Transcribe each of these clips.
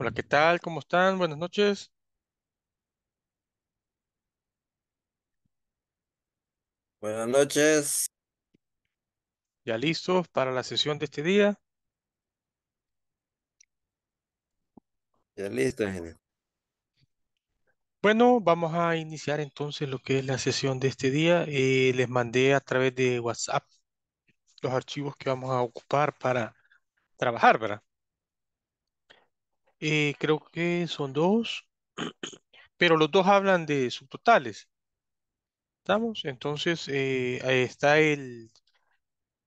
Hola, ¿qué tal? ¿Cómo están? Buenas noches. Buenas noches. ¿Ya listos para la sesión de este día? Ya listos. ingeniero. Bueno, vamos a iniciar entonces lo que es la sesión de este día. Eh, les mandé a través de WhatsApp los archivos que vamos a ocupar para trabajar, ¿verdad? Eh, creo que son dos, pero los dos hablan de subtotales. ¿Estamos? Entonces, eh, ahí está el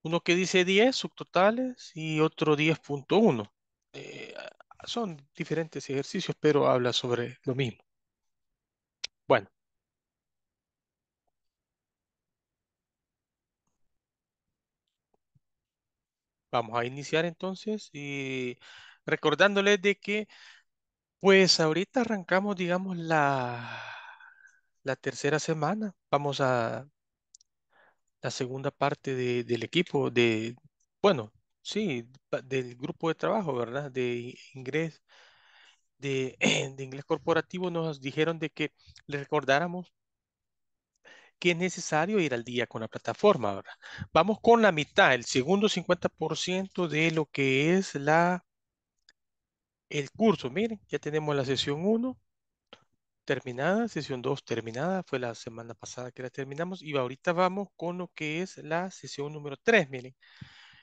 uno que dice 10 subtotales y otro 10.1. Eh, son diferentes ejercicios, pero habla sobre lo mismo. Bueno. Vamos a iniciar entonces y recordándoles de que, pues ahorita arrancamos, digamos, la, la tercera semana. Vamos a la segunda parte de, del equipo, de, bueno, sí, del grupo de trabajo, ¿verdad? De inglés de, de inglés corporativo nos dijeron de que le recordáramos que es necesario ir al día con la plataforma, ¿verdad? Vamos con la mitad, el segundo 50% de lo que es la el curso. Miren, ya tenemos la sesión 1 terminada, sesión 2 terminada, fue la semana pasada que la terminamos y ahorita vamos con lo que es la sesión número 3, miren.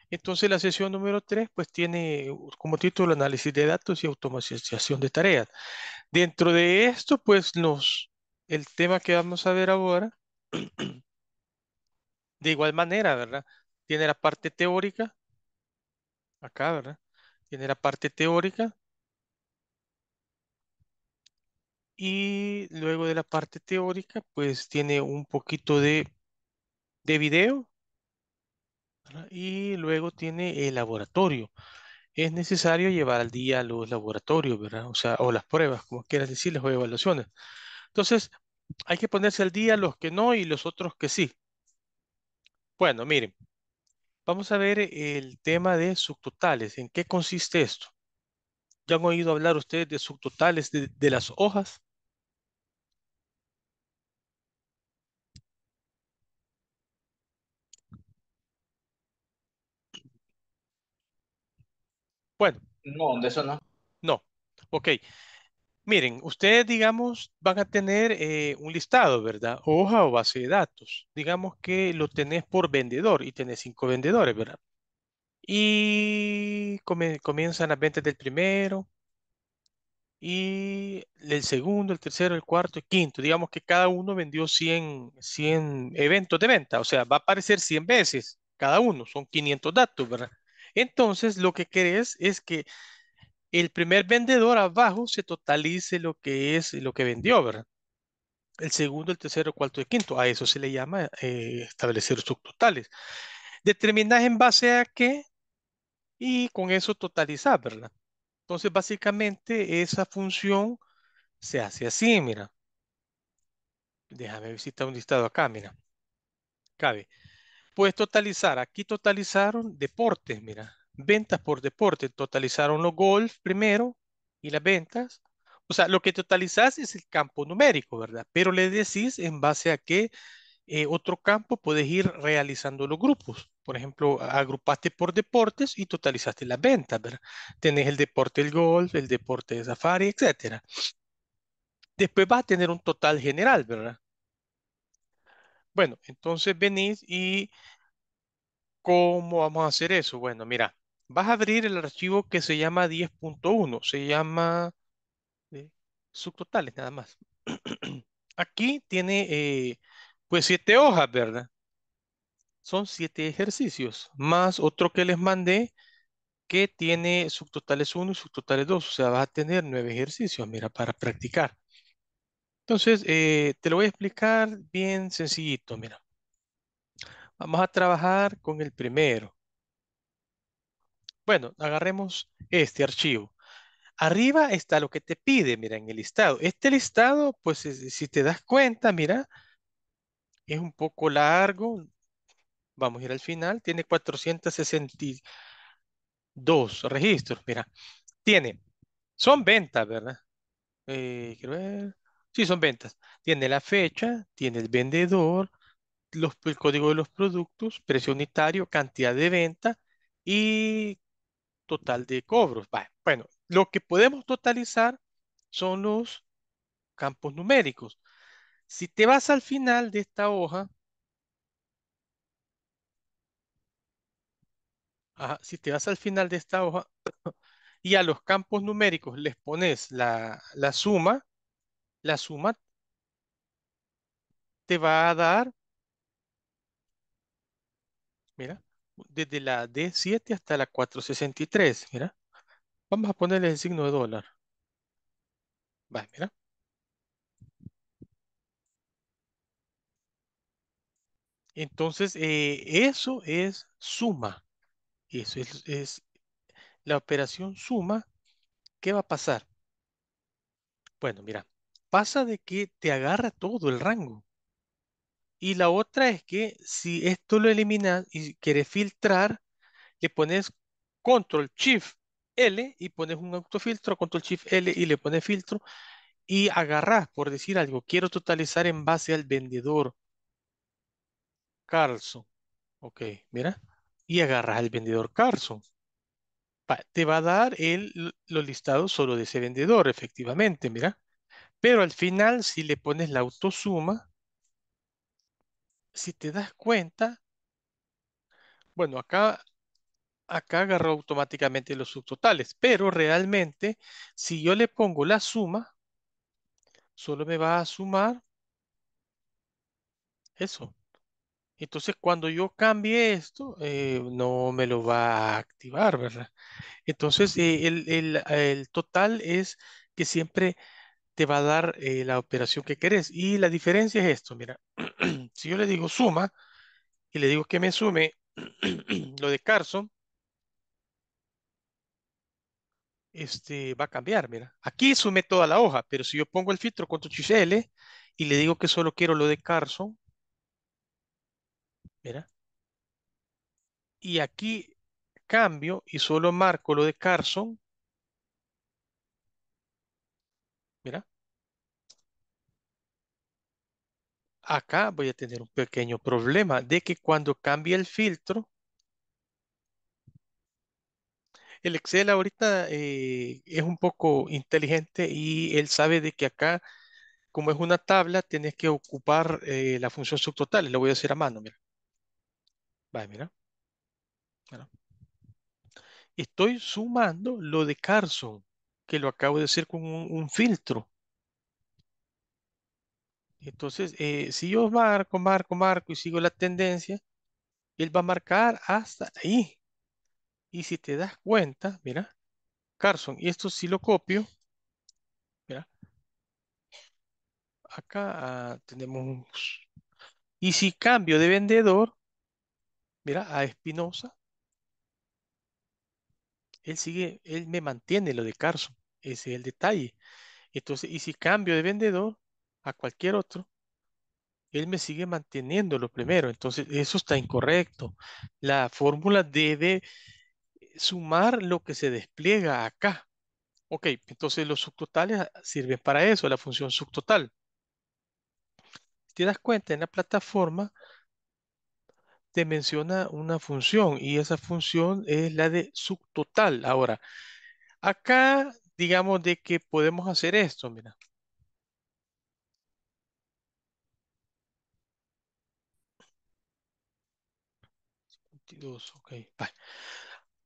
Entonces la sesión número 3 pues tiene uh, como título análisis de datos y automatización de tareas. Dentro de esto pues nos, el tema que vamos a ver ahora, de igual manera, ¿verdad? Tiene la parte teórica, acá, ¿verdad? Tiene la parte teórica, Y luego de la parte teórica, pues tiene un poquito de, de video. Y luego tiene el laboratorio. Es necesario llevar al día los laboratorios, ¿verdad? O sea, o las pruebas, como quieras decirles, o evaluaciones. Entonces, hay que ponerse al día los que no y los otros que sí. Bueno, miren, vamos a ver el tema de subtotales. ¿En qué consiste esto? ¿Ya han oído hablar ustedes de subtotales de las hojas? Bueno. No, de eso no. No. Ok. Miren, ustedes, digamos, van a tener eh, un listado, ¿verdad? Hoja o base de datos. Digamos que lo tenés por vendedor y tenés cinco vendedores, ¿verdad? Y comienzan las ventas del primero y el segundo, el tercero, el cuarto, el quinto. Digamos que cada uno vendió 100, 100 eventos de venta. O sea, va a aparecer 100 veces cada uno. Son 500 datos, ¿verdad? Entonces, lo que querés es que el primer vendedor abajo se totalice lo que es lo que vendió, ¿verdad? El segundo, el tercero, cuarto y quinto. A eso se le llama eh, establecer subtotales. Determinar en base a qué y con eso totalizar, ¿verdad? Entonces, básicamente, esa función se hace así, mira. Déjame visitar un listado acá, mira. Cabe. Puedes totalizar, aquí totalizaron deportes, mira, ventas por deporte, totalizaron los golf primero y las ventas. O sea, lo que totalizás es el campo numérico, ¿verdad? Pero le decís en base a qué eh, otro campo puedes ir realizando los grupos. Por ejemplo, agrupaste por deportes y totalizaste las ventas, ¿verdad? Tenés el deporte del golf, el deporte de safari, etcétera. Después vas a tener un total general, ¿verdad? Bueno, entonces venís y ¿cómo vamos a hacer eso? Bueno, mira, vas a abrir el archivo que se llama 10.1, se llama eh, subtotales nada más. Aquí tiene eh, pues siete hojas, ¿verdad? Son siete ejercicios, más otro que les mandé que tiene subtotales 1 y subtotales 2, o sea, vas a tener nueve ejercicios, mira, para practicar. Entonces, eh, te lo voy a explicar bien sencillito, mira. Vamos a trabajar con el primero. Bueno, agarremos este archivo. Arriba está lo que te pide, mira, en el listado. Este listado, pues si te das cuenta, mira, es un poco largo. Vamos a ir al final. Tiene 462 registros, mira. Tiene, son ventas, ¿verdad? Eh, quiero ver. Sí, son ventas. Tiene la fecha, tiene el vendedor, los, el código de los productos, precio unitario, cantidad de venta y total de cobros. Bueno, lo que podemos totalizar son los campos numéricos. Si te vas al final de esta hoja, si te vas al final de esta hoja y a los campos numéricos les pones la suma, la suma te va a dar, mira, desde la D7 hasta la 463, mira. Vamos a ponerle el signo de dólar. Va, mira. Entonces, eh, eso es suma. Eso es, es, la operación suma. ¿Qué va a pasar? Bueno, mira, pasa de que te agarra todo el rango. Y la otra es que si esto lo eliminas y quieres filtrar, le pones control shift L y pones un autofiltro, control shift L y le pones filtro y agarras, por decir algo, quiero totalizar en base al vendedor Carlson. Ok, mira. Y agarras al vendedor Carlson. te va a dar el, los listados solo de ese vendedor, efectivamente, mira. Pero al final, si le pones la autosuma, si te das cuenta, bueno, acá, acá agarró automáticamente los subtotales, pero realmente, si yo le pongo la suma, solo me va a sumar eso. Entonces, cuando yo cambie esto, eh, no me lo va a activar, ¿verdad? Entonces, eh, el, el total es que siempre te va a dar eh, la operación que querés. Y la diferencia es esto, mira, si yo le digo suma y le digo que me sume lo de Carson, este, va a cambiar, mira. Aquí sume toda la hoja, pero si yo pongo el filtro control L y le digo que solo quiero lo de Carson, mira, y aquí cambio y solo marco lo de Carson, Mira, acá voy a tener un pequeño problema de que cuando cambie el filtro, el Excel ahorita eh, es un poco inteligente y él sabe de que acá, como es una tabla, tienes que ocupar eh, la función subtotal. Lo voy a hacer a mano, mira. Vale, mira. mira. Estoy sumando lo de Carson que lo acabo de hacer con un, filtro. Entonces, eh, si yo marco, marco, marco y sigo la tendencia, él va a marcar hasta ahí. Y si te das cuenta, mira, Carson, y esto si lo copio, mira, acá ah, tenemos Y si cambio de vendedor, mira, a Espinosa, él sigue, él me mantiene lo de Carso, Ese es el detalle. Entonces, y si cambio de vendedor a cualquier otro, él me sigue manteniendo lo primero. Entonces, eso está incorrecto. La fórmula debe sumar lo que se despliega acá. Ok, entonces los subtotales sirven para eso, la función subtotal. te das cuenta, en la plataforma te menciona una función y esa función es la de subtotal. Ahora, acá digamos de que podemos hacer esto, mira.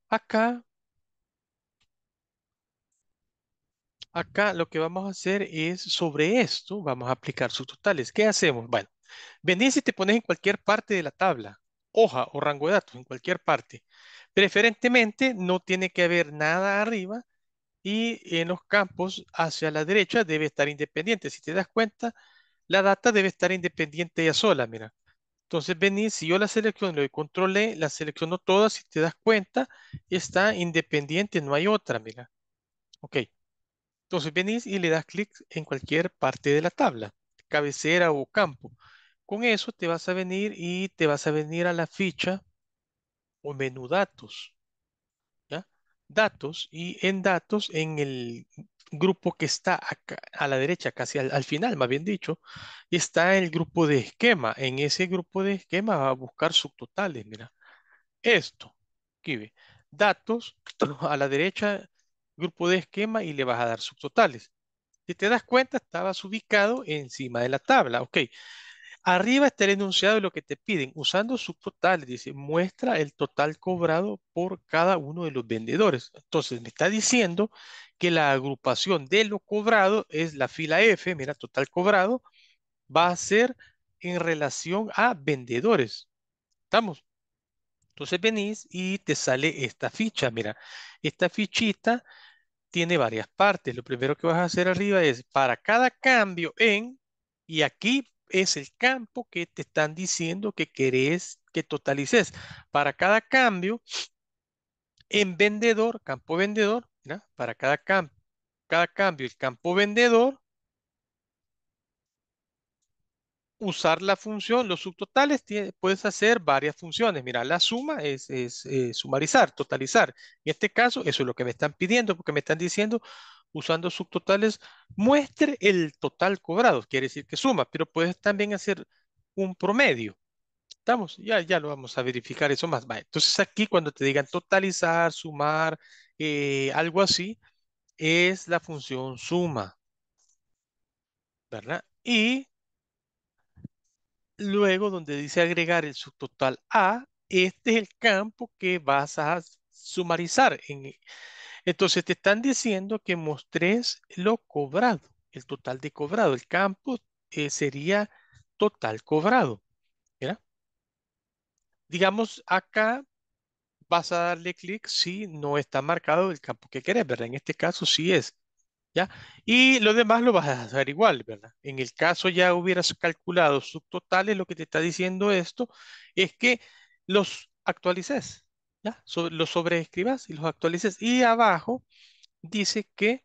Acá, acá lo que vamos a hacer es sobre esto, vamos a aplicar subtotales ¿Qué hacemos? Bueno, venís y te pones en cualquier parte de la tabla hoja o rango de datos, en cualquier parte. Preferentemente no tiene que haber nada arriba y en los campos hacia la derecha debe estar independiente. Si te das cuenta, la data debe estar independiente ya sola, mira. Entonces, venís, si yo la selecciono, le controlé, la selecciono toda, si te das cuenta, está independiente, no hay otra, mira. Ok. Entonces venís y le das clic en cualquier parte de la tabla, cabecera o campo. Con eso te vas a venir y te vas a venir a la ficha o menú datos. ¿ya? Datos y en datos, en el grupo que está a la derecha, casi al, final, más bien dicho, está el grupo de esquema. En ese grupo de esquema va a buscar subtotales. Mira, esto, ve, datos, a la derecha, grupo de esquema y le vas a dar subtotales. Si te das cuenta, estabas ubicado encima de la tabla. Ok, Arriba está el enunciado de lo que te piden. Usando su total, dice, muestra el total cobrado por cada uno de los vendedores. Entonces, me está diciendo que la agrupación de lo cobrado es la fila F, mira, total cobrado, va a ser en relación a vendedores. ¿Estamos? Entonces venís y te sale esta ficha. Mira, esta fichita tiene varias partes. Lo primero que vas a hacer arriba es para cada cambio en, y aquí es el campo que te están diciendo que querés que totalices. Para cada cambio, en vendedor, campo vendedor, para cada, cada cambio, el campo vendedor, usar la función, los subtotales, puedes hacer varias funciones. Mira, la suma es, es eh, sumarizar, totalizar. En este caso, eso es lo que me están pidiendo, porque me están diciendo usando subtotales, muestre el total cobrado, quiere decir que suma, pero puedes también hacer un promedio. ¿Estamos? Ya, ya lo vamos a verificar eso más. Entonces aquí cuando te digan totalizar, sumar, eh, algo así, es la función suma. ¿Verdad? Y luego donde dice agregar el subtotal A, este es el campo que vas a sumarizar. En, entonces te están diciendo que mostres lo cobrado, el total de cobrado. El campo eh, sería total cobrado. ¿verdad? Digamos acá vas a darle clic si no está marcado el campo que querés, ¿verdad? En este caso sí es. ¿Ya? Y lo demás lo vas a hacer igual, ¿verdad? En el caso ya hubieras calculado subtotales, lo que te está diciendo esto es que los actualices, ¿ya? So, los sobreescribas y los actualices. Y abajo dice que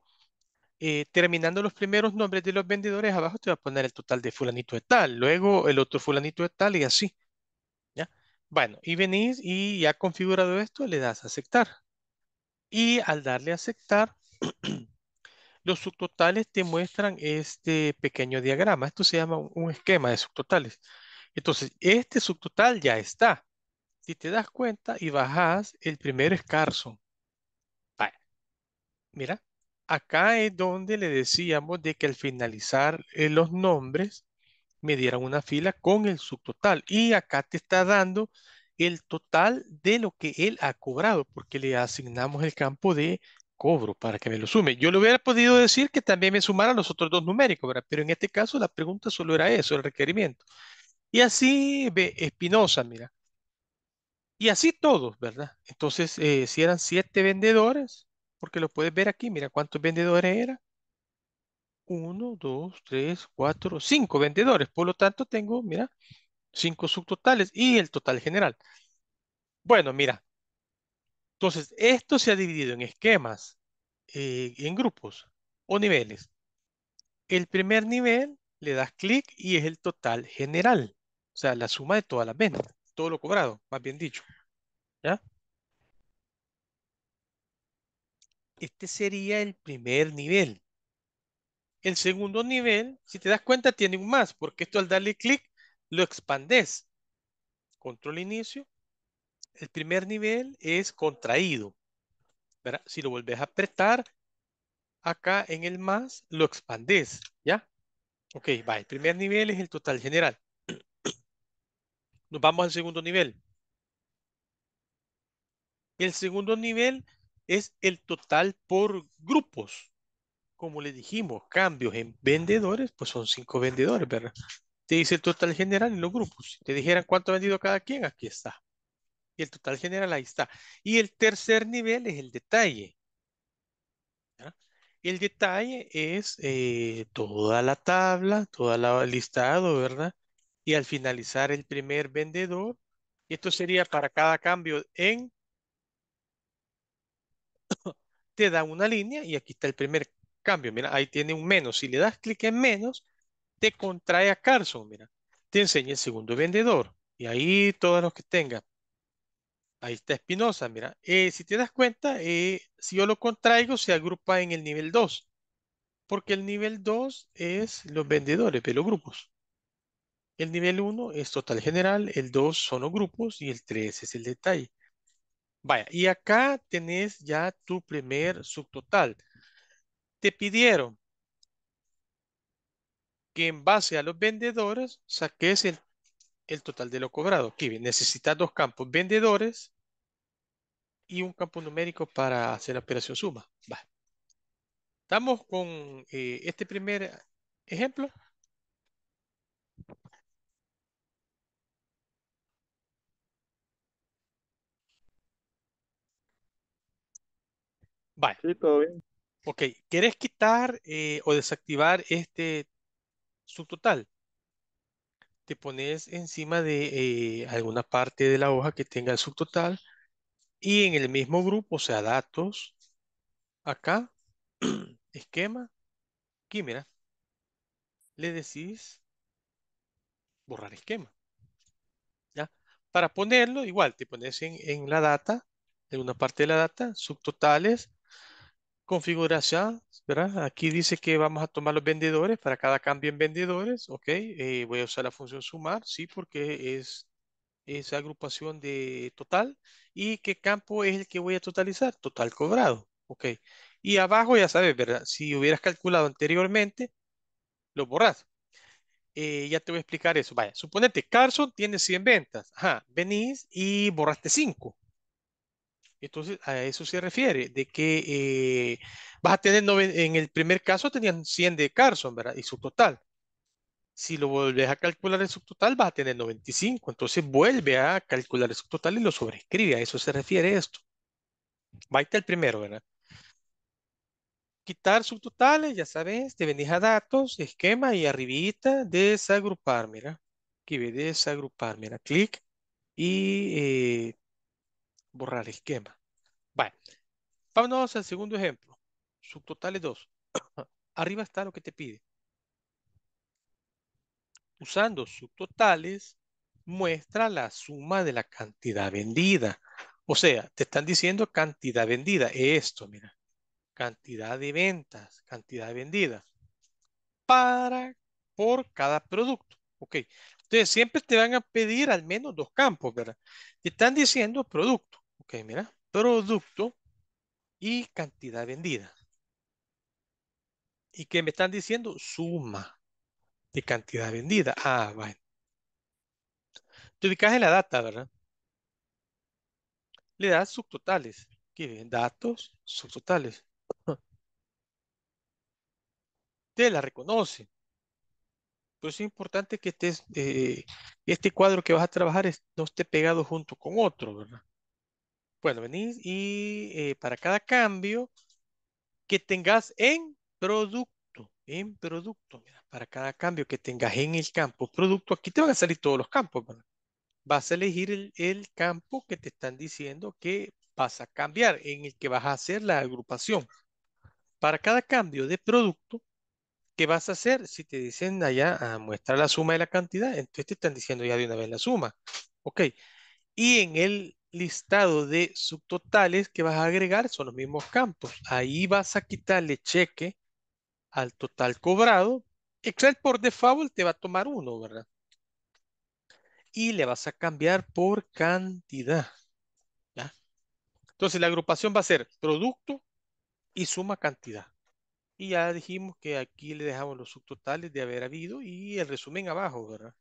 eh, terminando los primeros nombres de los vendedores, abajo te va a poner el total de fulanito de tal, luego el otro fulanito de tal y así. Bueno, y venís y ya configurado esto, le das a aceptar. Y al darle a aceptar, los subtotales te muestran este pequeño diagrama. Esto se llama un esquema de subtotales. Entonces, este subtotal ya está. Si te das cuenta y bajas, el primero es Carson. Mira, acá es donde le decíamos de que al finalizar eh, los nombres me dieran una fila con el subtotal. Y acá te está dando el total de lo que él ha cobrado, porque le asignamos el campo de cobro para que me lo sume. Yo le hubiera podido decir que también me sumara los otros dos numéricos, pero en este caso la pregunta solo era eso, el requerimiento. Y así, ve Espinosa, mira, y así todos, ¿verdad? Entonces, eh, si eran siete vendedores, porque lo puedes ver aquí, mira cuántos vendedores eran. Uno, dos, tres, cuatro, cinco vendedores. Por lo tanto, tengo, mira, cinco subtotales y el total general. Bueno, mira. Entonces, esto se ha dividido en esquemas, eh, en grupos o niveles. El primer nivel le das clic y es el total general, o sea, la suma de todas las ventas todo lo cobrado, más bien dicho. ¿Ya? Este sería el primer nivel. El segundo nivel, si te das cuenta, tiene un más, porque esto al darle clic lo expandes. Control inicio. El primer nivel es contraído. Si lo volvés a apretar, acá en el más lo expandes. ¿Ya? Ok, va. El primer nivel es el total general. Nos vamos al segundo nivel. El segundo nivel es el total por grupos. Como le dijimos, cambios en vendedores, pues son cinco vendedores, ¿verdad? Te dice el total general en los grupos. Si te dijeran cuánto ha vendido cada quien, aquí está. Y el total general ahí está. Y el tercer nivel es el detalle. El detalle es eh, toda la tabla, toda la listado, ¿verdad? y al finalizar el primer vendedor, y esto sería para cada cambio en, te da una línea y aquí está el primer cambio, mira, ahí tiene un menos, si le das clic en menos, te contrae a Carson, mira, te enseña el segundo vendedor, y ahí todos los que tengan. Ahí está Espinosa, mira. Eh, si te das cuenta, eh, si yo lo contraigo, se agrupa en el nivel 2. Porque el nivel 2 es los vendedores, pero los grupos. El nivel 1 es total general, el 2 son los grupos y el 3 es el detalle. Vaya, y acá tenés ya tu primer subtotal. Te pidieron que en base a los vendedores saques el, el total de lo cobrado. Aquí necesitas dos campos, vendedores y un campo numérico para hacer la operación suma. Estamos con eh, este primer ejemplo. Vale. Sí, todo bien. Ok, ¿quieres quitar eh, o desactivar este subtotal? Te pones encima de eh, alguna parte de la hoja que tenga el subtotal y en el mismo grupo, o sea, datos, acá, esquema, aquí le decís borrar esquema. ¿Ya? Para ponerlo, igual, te pones en, en la data, en una parte de la data, subtotales, Configuración, ¿verdad? Aquí dice que vamos a tomar los vendedores para cada cambio en vendedores, ¿ok? Eh, voy a usar la función sumar, sí, porque es esa agrupación de total y qué campo es el que voy a totalizar, total cobrado, ¿ok? Y abajo ya sabes, ¿verdad? Si hubieras calculado anteriormente, lo borras. Eh, ya te voy a explicar eso. Vaya, suponete, Carson tiene 100 ventas. Ajá, venís y borraste 5. Entonces, a eso se refiere, de que eh, vas a tener, en el primer caso tenían 100 de Carson, ¿verdad? Y su total. Si lo volvés a calcular el subtotal, vas a tener 95. Entonces, vuelve a calcular el subtotal y lo sobreescribe. A eso se refiere esto. Va a el primero, ¿verdad? Quitar subtotales, ya sabes, te venís a datos, esquema y arribita, desagrupar, mira. Aquí ve, desagrupar, mira, clic y eh, borrar esquema. bueno vamos al segundo ejemplo. Subtotales 2. Arriba está lo que te pide. Usando subtotales, muestra la suma de la cantidad vendida. O sea, te están diciendo cantidad vendida. Esto, mira. Cantidad de ventas, cantidad vendida. Para, por cada producto. Ok. Entonces, siempre te van a pedir al menos dos campos, ¿verdad? Te están diciendo producto. Ok, mira. Producto y cantidad vendida. ¿Y que me están diciendo? Suma de cantidad vendida. Ah, bueno. Te ubicas en la data, ¿verdad? Le das subtotales. Aquí ven, datos, subtotales. Te la reconoce. Pues es importante que estés, eh, este cuadro que vas a trabajar no esté pegado junto con otro, ¿verdad? Bueno, venís y eh, para cada cambio que tengas en producto, en producto, para cada cambio que tengas en el campo producto, aquí te van a salir todos los campos, Vas a elegir el, campo que te están diciendo que vas a cambiar, en el que vas a hacer la agrupación. Para cada cambio de producto, ¿qué vas a hacer? Si te dicen allá, a ah, muestra la suma de la cantidad, entonces te están diciendo ya de una vez la suma. Ok. Y en el listado de subtotales que vas a agregar son los mismos campos. Ahí vas a quitarle cheque al total cobrado. Excel por default te va a tomar uno, ¿verdad? Y le vas a cambiar por cantidad. Entonces la agrupación va a ser producto y suma cantidad. Y ya dijimos que aquí le dejamos los subtotales de haber habido y el resumen abajo, ¿verdad?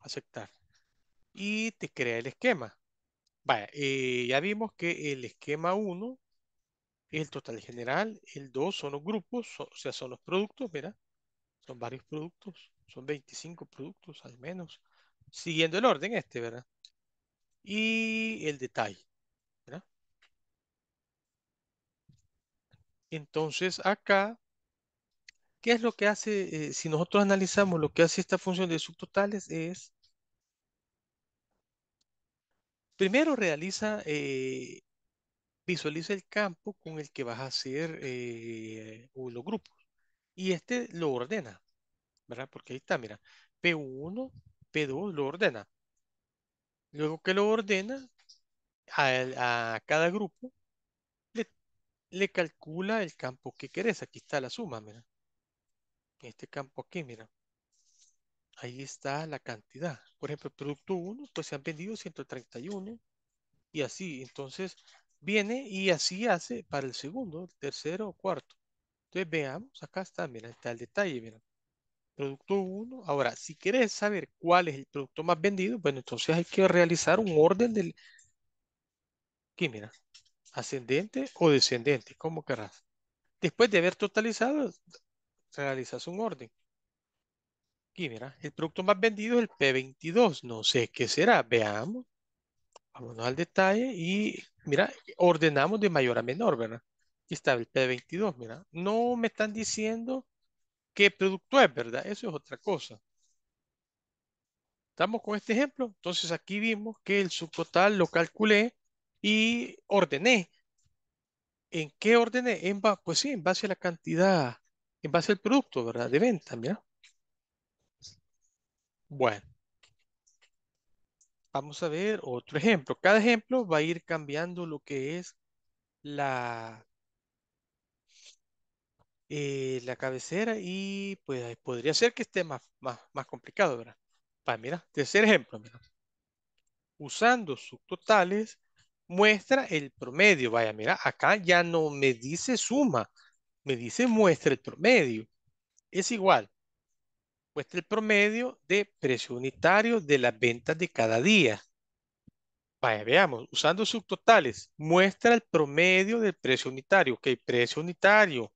Aceptar y te crea el esquema. Vaya, eh, ya vimos que el esquema 1 es el total general, el 2 son los grupos, o sea, son los productos, verdad son varios productos, son 25 productos al menos, siguiendo el orden este, ¿verdad? Y el detalle, ¿verdad? Entonces acá, ¿qué es lo que hace? Eh, si nosotros analizamos lo que hace esta función de subtotales es Primero realiza, eh, visualiza el campo con el que vas a hacer eh, los grupos. Y este lo ordena, ¿verdad? Porque ahí está, mira, P1, P2 lo ordena. Luego que lo ordena, a, cada grupo le, le, calcula el campo que querés. Aquí está la suma, mira. Este campo aquí, mira ahí está la cantidad. Por ejemplo, producto 1, pues se han vendido 131 y así. Entonces, viene y así hace para el segundo, el tercero o cuarto. Entonces, veamos, acá está, mira, está el detalle, mira. Producto 1. Ahora, si quieres saber cuál es el producto más vendido, bueno, entonces hay que realizar un orden del... Aquí, mira, ascendente o descendente, como querrás. Después de haber totalizado, realizas un orden. Aquí, mira, el producto más vendido es el P22. No sé qué será. Veamos. Vámonos al detalle y, mira, ordenamos de mayor a menor, ¿verdad? Aquí está el P22, mira. No me están diciendo qué producto es, ¿verdad? Eso es otra cosa. ¿Estamos con este ejemplo? Entonces aquí vimos que el subtotal lo calculé y ordené. ¿En qué ordené? En pues sí, en base a la cantidad, en base al producto, ¿verdad? De venta, mira. Bueno, vamos a ver otro ejemplo. Cada ejemplo va a ir cambiando lo que es la, eh, la cabecera y pues podría ser que esté más, más, complicado, ¿verdad? Para, pues, mira, tercer ejemplo, Usando subtotales, muestra el promedio. Vaya, mira, acá ya no me dice suma, me dice muestra el promedio. Es igual muestra el promedio de precio unitario de las ventas de cada día. veamos, usando subtotales, muestra el promedio del precio unitario. Ok, precio unitario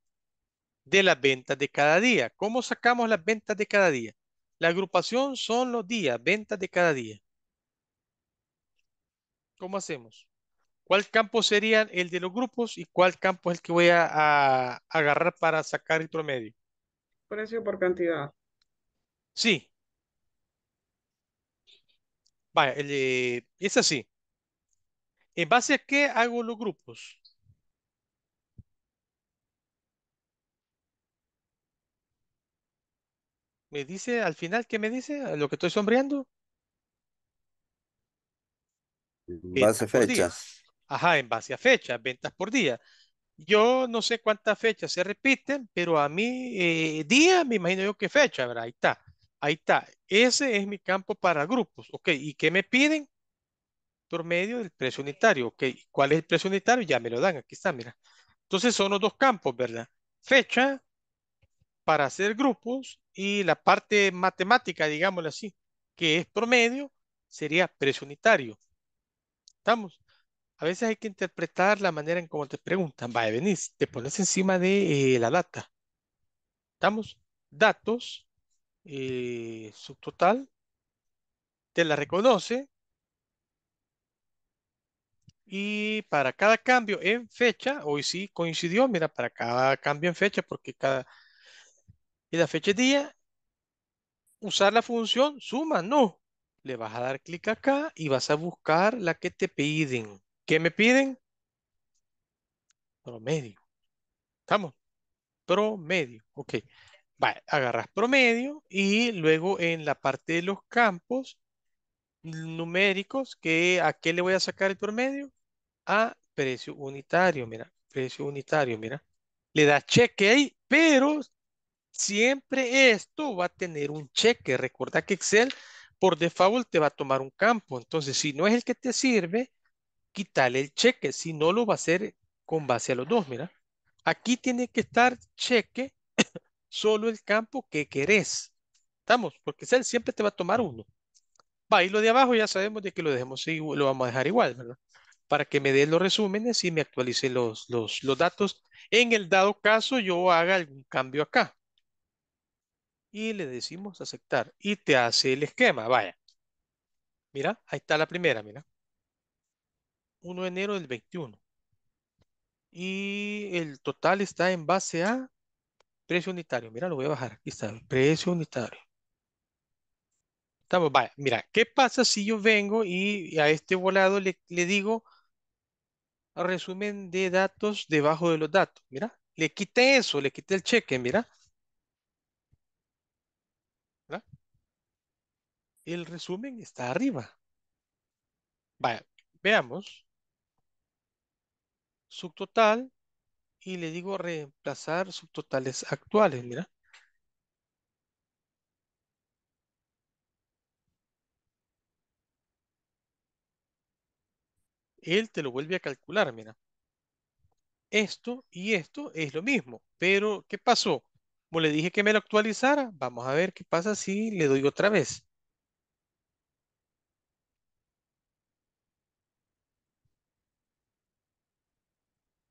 de las ventas de cada día. ¿Cómo sacamos las ventas de cada día? La agrupación son los días, ventas de cada día. ¿Cómo hacemos? ¿Cuál campo sería el de los grupos y cuál campo es el que voy a, a agarrar para sacar el promedio? Precio por cantidad sí vaya, eh, es así. ¿En base a qué hago los grupos? Me dice al final, ¿qué me dice? Lo que estoy sombreando. En base a fechas. Ajá, en base a fechas, ventas por día. Yo no sé cuántas fechas se repiten, pero a mí, eh, día, me imagino yo que fecha, ¿verdad? Ahí está. Ahí está. Ese es mi campo para grupos. Ok, ¿y qué me piden? Promedio del precio unitario. Ok, ¿cuál es el precio unitario? Ya me lo dan. Aquí está, mira. Entonces son los dos campos, ¿verdad? Fecha para hacer grupos y la parte matemática, digámoslo así, que es promedio, sería precio unitario. ¿Estamos? A veces hay que interpretar la manera en cómo te preguntan. Va a venir. te pones encima de eh, la data. ¿Estamos? Datos eh, subtotal, te la reconoce y para cada cambio en fecha, hoy sí coincidió, mira, para cada cambio en fecha, porque cada y la fecha día, usar la función suma, no. Le vas a dar clic acá y vas a buscar la que te piden. ¿Qué me piden? Promedio. ¿Estamos? Promedio. Ok. Vale, agarras promedio y luego en la parte de los campos numéricos, que ¿a qué le voy a sacar el promedio? A precio unitario, mira, precio unitario, mira. Le das cheque ahí, pero siempre esto va a tener un cheque. Recuerda que Excel por default te va a tomar un campo. Entonces, si no es el que te sirve, quítale el cheque. Si no, lo va a hacer con base a los dos, mira. Aquí tiene que estar cheque solo el campo que querés. ¿Estamos? Porque él siempre te va a tomar uno. Va, y lo de abajo ya sabemos de que lo dejemos lo vamos a dejar igual, ¿verdad? Para que me dé los resúmenes y me actualice los, los, los datos. En el dado caso yo haga algún cambio acá. Y le decimos aceptar. Y te hace el esquema, vaya. Mira, ahí está la primera, mira. 1 de enero del 21. Y el total está en base a Precio unitario. Mira, lo voy a bajar. Aquí está. Precio unitario. Estamos, vaya, mira, ¿qué pasa si yo vengo y a este volado le, le digo resumen de datos debajo de los datos? Mira, le quité eso, le quité el cheque, mira. El resumen está arriba. Vaya, veamos. Subtotal, y le digo reemplazar subtotales actuales, mira. Él te lo vuelve a calcular, mira. Esto y esto es lo mismo, pero ¿qué pasó? Como le dije que me lo actualizara, vamos a ver qué pasa si le doy otra vez.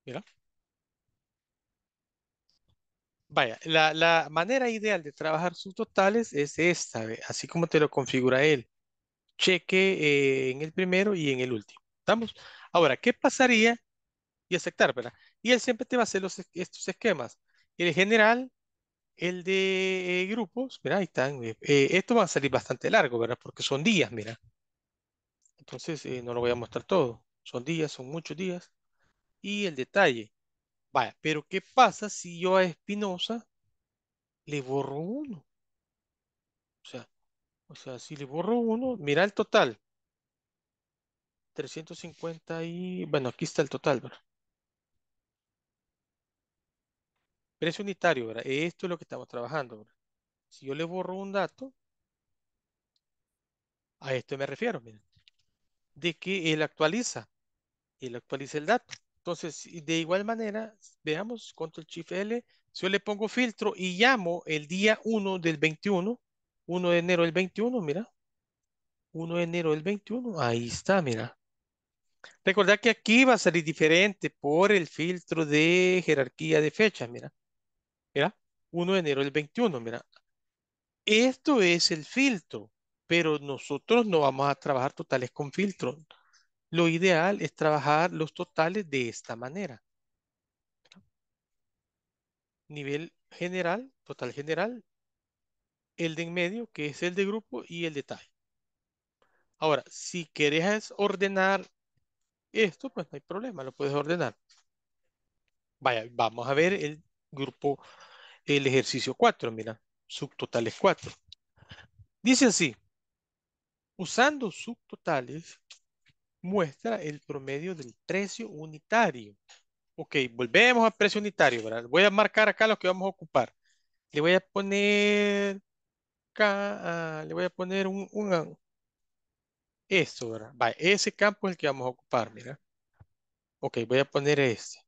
Mira. Vaya, la, la, manera ideal de trabajar sus totales es esta, así como te lo configura él. Cheque eh, en el primero y en el último. ¿Estamos? Ahora, ¿qué pasaría? Y aceptar, ¿verdad? Y él siempre te va a hacer los, estos esquemas. El general, el de eh, grupos, mira, ahí están. Eh, esto va a salir bastante largo, ¿verdad? Porque son días, mira. Entonces, no lo voy a mostrar todo. Son días, son muchos días. Y el detalle. Vaya, pero ¿qué pasa si yo a Espinosa le borro uno? O sea, o sea, si le borro uno, mira el total. 350 y... Bueno, aquí está el total, ¿verdad? Precio unitario, ¿verdad? Esto es lo que estamos trabajando, ¿verdad? Si yo le borro un dato, a esto me refiero, miren, de que él actualiza, él actualiza el dato. Entonces, de igual manera, veamos, control shift L, si yo le pongo filtro y llamo el día 1 del 21, 1 de enero del 21, mira, 1 de enero del 21, ahí está, mira. Recordad que aquí va a salir diferente por el filtro de jerarquía de fecha. mira. Mira, 1 de enero del 21, mira. Esto es el filtro, pero nosotros no vamos a trabajar totales con filtro. Lo ideal es trabajar los totales de esta manera. Nivel general, total general, el de en medio, que es el de grupo, y el detalle. Ahora, si quieres ordenar esto, pues no hay problema, lo puedes ordenar. Vaya, vamos a ver el grupo, el ejercicio 4, mira, subtotales 4. Dice así, usando subtotales, muestra el promedio del precio unitario. Ok, volvemos al precio unitario, Voy a marcar acá lo que vamos a ocupar. Le voy a poner acá, ah, le voy a poner un, esto, ¿verdad? ese campo es el que vamos a ocupar, mira. Ok, voy a poner este.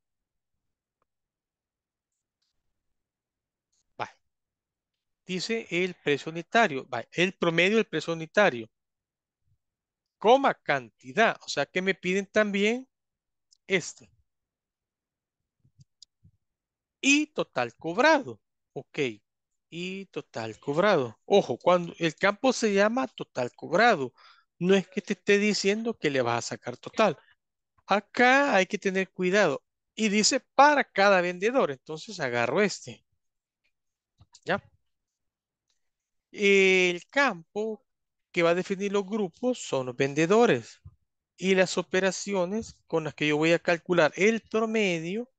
Dice el precio unitario, el promedio del precio unitario coma cantidad. O sea que me piden también este. Y total cobrado. Ok. Y total cobrado. Ojo, cuando el campo se llama total cobrado. No es que te esté diciendo que le vas a sacar total. Acá hay que tener cuidado. Y dice para cada vendedor. Entonces agarro este. ¿Ya? El campo que va a definir los grupos son los vendedores y las operaciones con las que yo voy a calcular el promedio,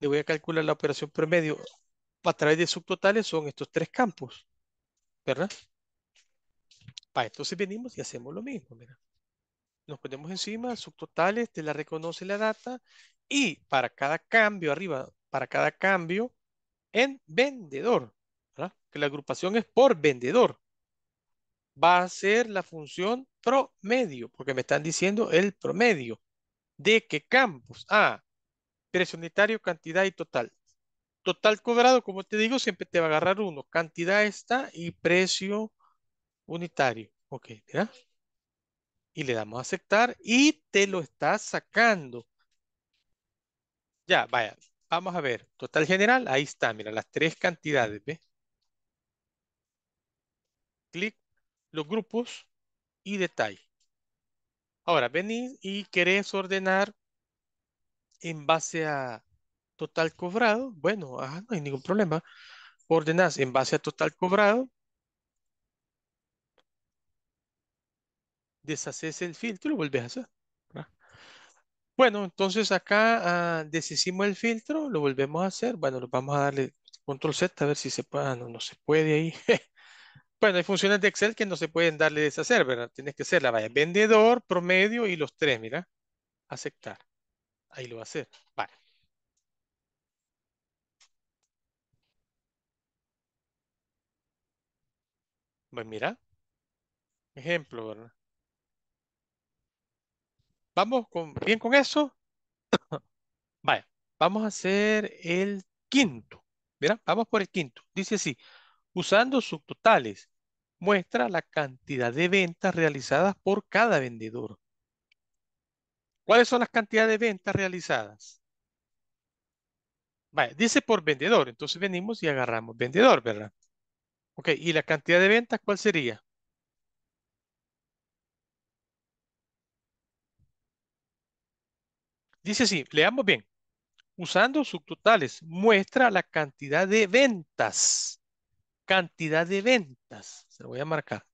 le voy a calcular la operación promedio a través de subtotales son estos tres campos, ¿verdad? Para entonces venimos y hacemos lo mismo, mira. Nos ponemos encima, subtotales, te la reconoce la data y para cada cambio arriba, para cada cambio en vendedor, ¿verdad? Que la agrupación es por vendedor va a ser la función promedio, porque me están diciendo el promedio de qué campos. ah, precio unitario, cantidad y total. Total cobrado como te digo, siempre te va a agarrar uno. Cantidad está y precio unitario. Ok, Y le damos a aceptar y te lo está sacando. Ya, vaya. Vamos a ver. Total general, ahí está. Mira, las tres cantidades. ¿ve? Clic los grupos y detalle. Ahora, venís y querés ordenar en base a total cobrado. Bueno, ah, no hay ningún problema. Ordenás en base a total cobrado. Deshaces el filtro y lo volvés a hacer. Bueno, entonces acá ah, deshicimos el filtro, lo volvemos a hacer. Bueno, lo vamos a darle control Z a ver si se puede. Ah, no, no se puede ahí. Bueno, hay funciones de Excel que no se pueden darle deshacer, ¿verdad? Tienes que hacer la vaya vendedor, promedio y los tres, mira. Aceptar. Ahí lo va a hacer. Vale. Bueno, pues mira. Ejemplo, ¿verdad? Vamos bien con eso. Vale. vamos a hacer el quinto. Mira, vamos por el quinto. Dice así usando subtotales. Muestra la cantidad de ventas realizadas por cada vendedor. ¿Cuáles son las cantidades de ventas realizadas? dice por vendedor, entonces venimos y agarramos vendedor, ¿verdad? Ok, ¿y la cantidad de ventas cuál sería? Dice sí, leamos bien. Usando subtotales, muestra la cantidad de ventas cantidad de ventas, se lo voy a marcar,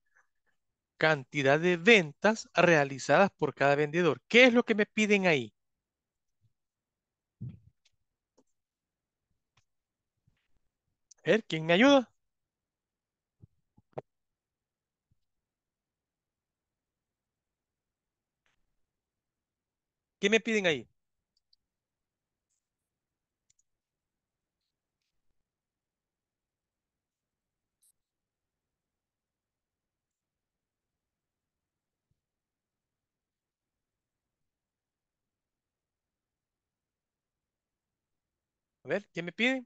cantidad de ventas realizadas por cada vendedor. ¿Qué es lo que me piden ahí? A ¿quién me ayuda? ¿Qué me piden ahí? ver, me pide?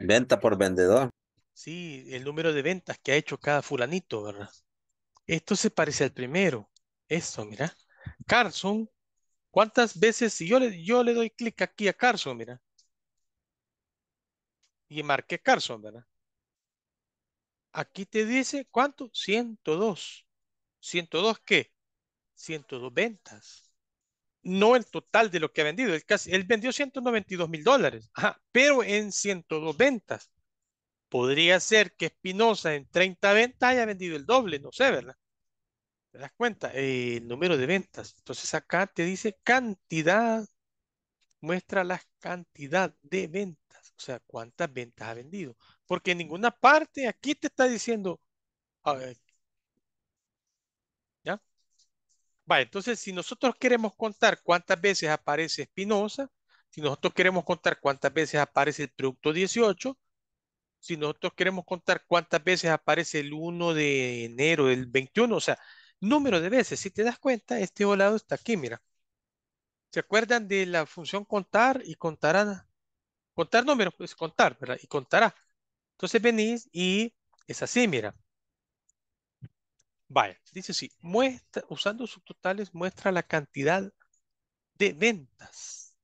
Venta por vendedor. Sí, el número de ventas que ha hecho cada fulanito, ¿verdad? Esto se parece al primero. Esto, mira. Carson, ¿cuántas veces si yo le, yo le doy clic aquí a Carson, mira? Y marqué Carson, ¿verdad? Aquí te dice, ¿cuánto? 102. ¿102 qué? 102 ventas no el total de lo que ha vendido. Él, casi, él vendió 192 mil dólares, pero en 102 ventas. Podría ser que Espinosa en 30 ventas haya vendido el doble, no sé, ¿verdad? ¿Te das cuenta? Eh, el número de ventas. Entonces acá te dice cantidad, muestra la cantidad de ventas, o sea, cuántas ventas ha vendido. Porque en ninguna parte aquí te está diciendo entonces si nosotros queremos contar cuántas veces aparece Espinosa, si nosotros queremos contar cuántas veces aparece el producto 18, si nosotros queremos contar cuántas veces aparece el 1 de enero del 21, o sea, número de veces, si te das cuenta, este volado está aquí, mira. ¿Se acuerdan de la función contar y contará? Contar números, pues contar, ¿verdad? Y contará. Entonces venís y es así, mira. Vaya, dice sí, muestra, usando subtotales muestra la cantidad de ventas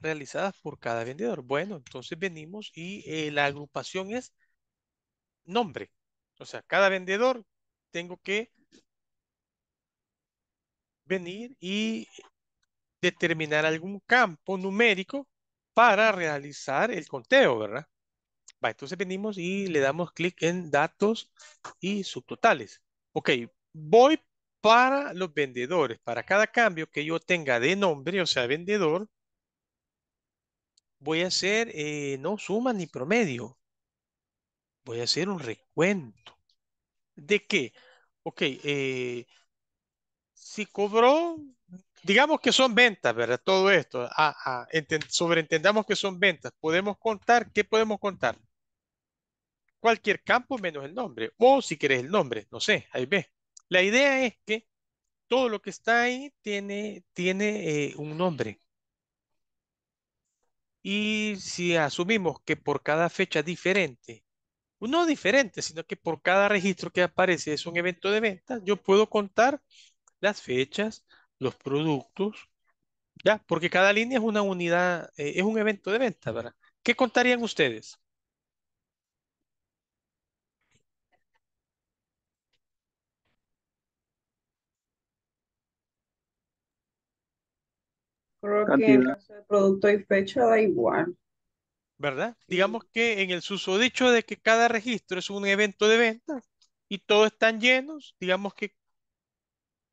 realizadas por cada vendedor. Bueno, entonces venimos y eh, la agrupación es nombre. O sea, cada vendedor tengo que venir y determinar algún campo numérico para realizar el conteo, ¿verdad? entonces venimos y le damos clic en datos y subtotales. Ok, voy para los vendedores. Para cada cambio que yo tenga de nombre, o sea, vendedor, voy a hacer eh, no suma ni promedio. Voy a hacer un recuento. ¿De qué? Ok, eh, si cobró, digamos que son ventas, ¿verdad? Todo esto, ah, ah, sobreentendamos que son ventas. Podemos contar, ¿qué podemos contar? cualquier campo menos el nombre. O si querés el nombre, no sé, ahí ve La idea es que todo lo que está ahí tiene, tiene eh, un nombre. Y si asumimos que por cada fecha diferente, no diferente, sino que por cada registro que aparece es un evento de venta, yo puedo contar las fechas, los productos, ¿ya? Porque cada línea es una unidad, eh, es un evento de venta, ¿verdad? ¿Qué contarían ustedes? producto y fecha da igual. ¿Verdad? Digamos que en el dicho de que cada registro es un evento de venta y todos están llenos, digamos que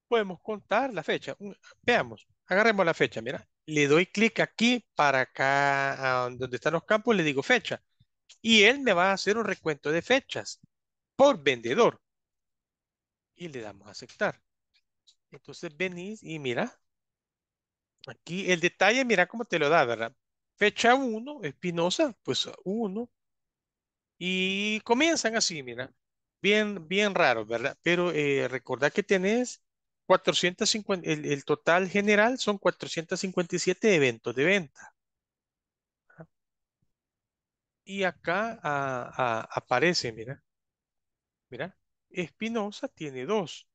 podemos contar la fecha. Veamos, agarremos la fecha, mira. Le doy clic aquí para acá, donde están los campos, le digo fecha. Y él me va a hacer un recuento de fechas por vendedor. Y le damos a aceptar. Entonces venís y mira, Aquí el detalle, mira cómo te lo da, ¿verdad? Fecha 1, Espinosa, pues 1. Y comienzan así, mira. Bien, bien raro, ¿verdad? Pero eh, recordad que tenés 450, el, el, total general son 457 eventos de venta. Y acá aparece, mira. Mira, Espinosa tiene dos.